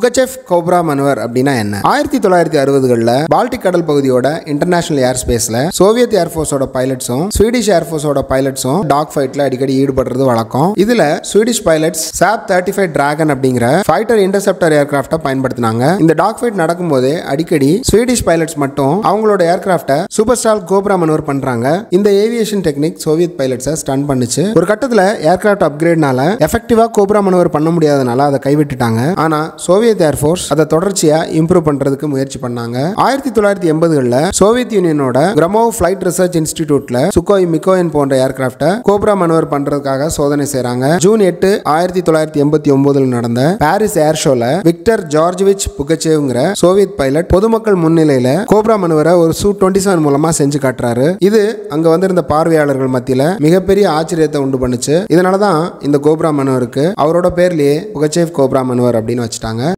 புகச்செஃப் cobra மனுவர் அப்படின்னா என்ன ஆயிரத்தி தொள்ளாயிரத்தி அறுபதுகளில் பால்டிக் கடல் பகுதியோட இன்டர்நேஷனல் ஏர் ஸ்பேஸ்ல சோவியத் ஏர்ஃபோர்ஸோட பைலட்ஸும் ஸ்வீடிஷ் ஏர்ஃபோர்ஸோட பைலட்ஸும் டாக் ஃபைட்ல அடிக்கடி ஈடுபடுறது வழக்கம் இதுல Swedish pilots Saab thirty five Draken அப்படிங்கிற ஃபைட்டர் இன்டர்செப்டர் ஏர்கிராஃப்டை பயன்படுத்தினாங்க இந்த டாக் ஃபைட் நடக்கும்போது அடிக்கடி ஸ்வீடிஷ் பைலட்ஸ் மட்டும் அவங்களோட ஏர்கிராஃப்டை சூப்பர் ஸ்டார் கோப்ரா மனுவர் பண்றாங்க இந்த ஏவியேஷன் டெக்னிக் சோவியத் பைலட்ஸை ஸ்டன் பண்ணுச்சு ஒரு கட்டத்தில் ஏர்கிராஃப்ட் அப்கிரேட்னால எஃபெக்டிவா கோப்ரா மனுவர் பண்ண முடியாதனால அதை கைவிட்டுட்டாங்க ஆனா சோவியத் சோவியத் ஏர்ஃபோர்ஸ் அதை தொடர்ச்சியா இம்ப்ரூவ் பண்ணுறதுக்கு முயற்சி பண்ணாங்க ஆயிரத்தி தொள்ளாயிரத்தி எண்பதுகளில் சோவியத் யூனியனோட கிரமோ ஃபிளைட் ரிசர்ச் இன்ஸ்டிடியூட்ல சுகோய் மிகோயன் போன்ற ஏர்கிராப்ட கோப்ரா மனுவர் பண்ணுறதுக்காக சோதனை செய்கிறாங்க ஜூன் எட்டு ஆயிரத்தி தொள்ளாயிரத்தி எண்பத்தி ஒன்பதில் நடந்த பாரிஸ் ஏர் ஷோல விக்டர் ஜார்ஜ்விச் புகச்சேவ்ங்கிற சோவியத் பைலட் பொதுமக்கள் முன்னிலையில் கோப்ரா மனுவரை ஒரு சூ டுவெண்ட்டி செவன் மூலமாக செஞ்சு காட்டுறாரு இது அங்கே வந்திருந்த பார்வையாளர்கள் மத்தியில் மிகப்பெரிய ஆச்சரியத்தை உண்டு பண்ணுச்சு இதனால தான் இந்த கோப்ரா மனுவருக்கு அவரோட பேர்லேயே புகச்சேவ் கோப்ரா மனுவர் அப்படின்னு வச்சுட்டாங்க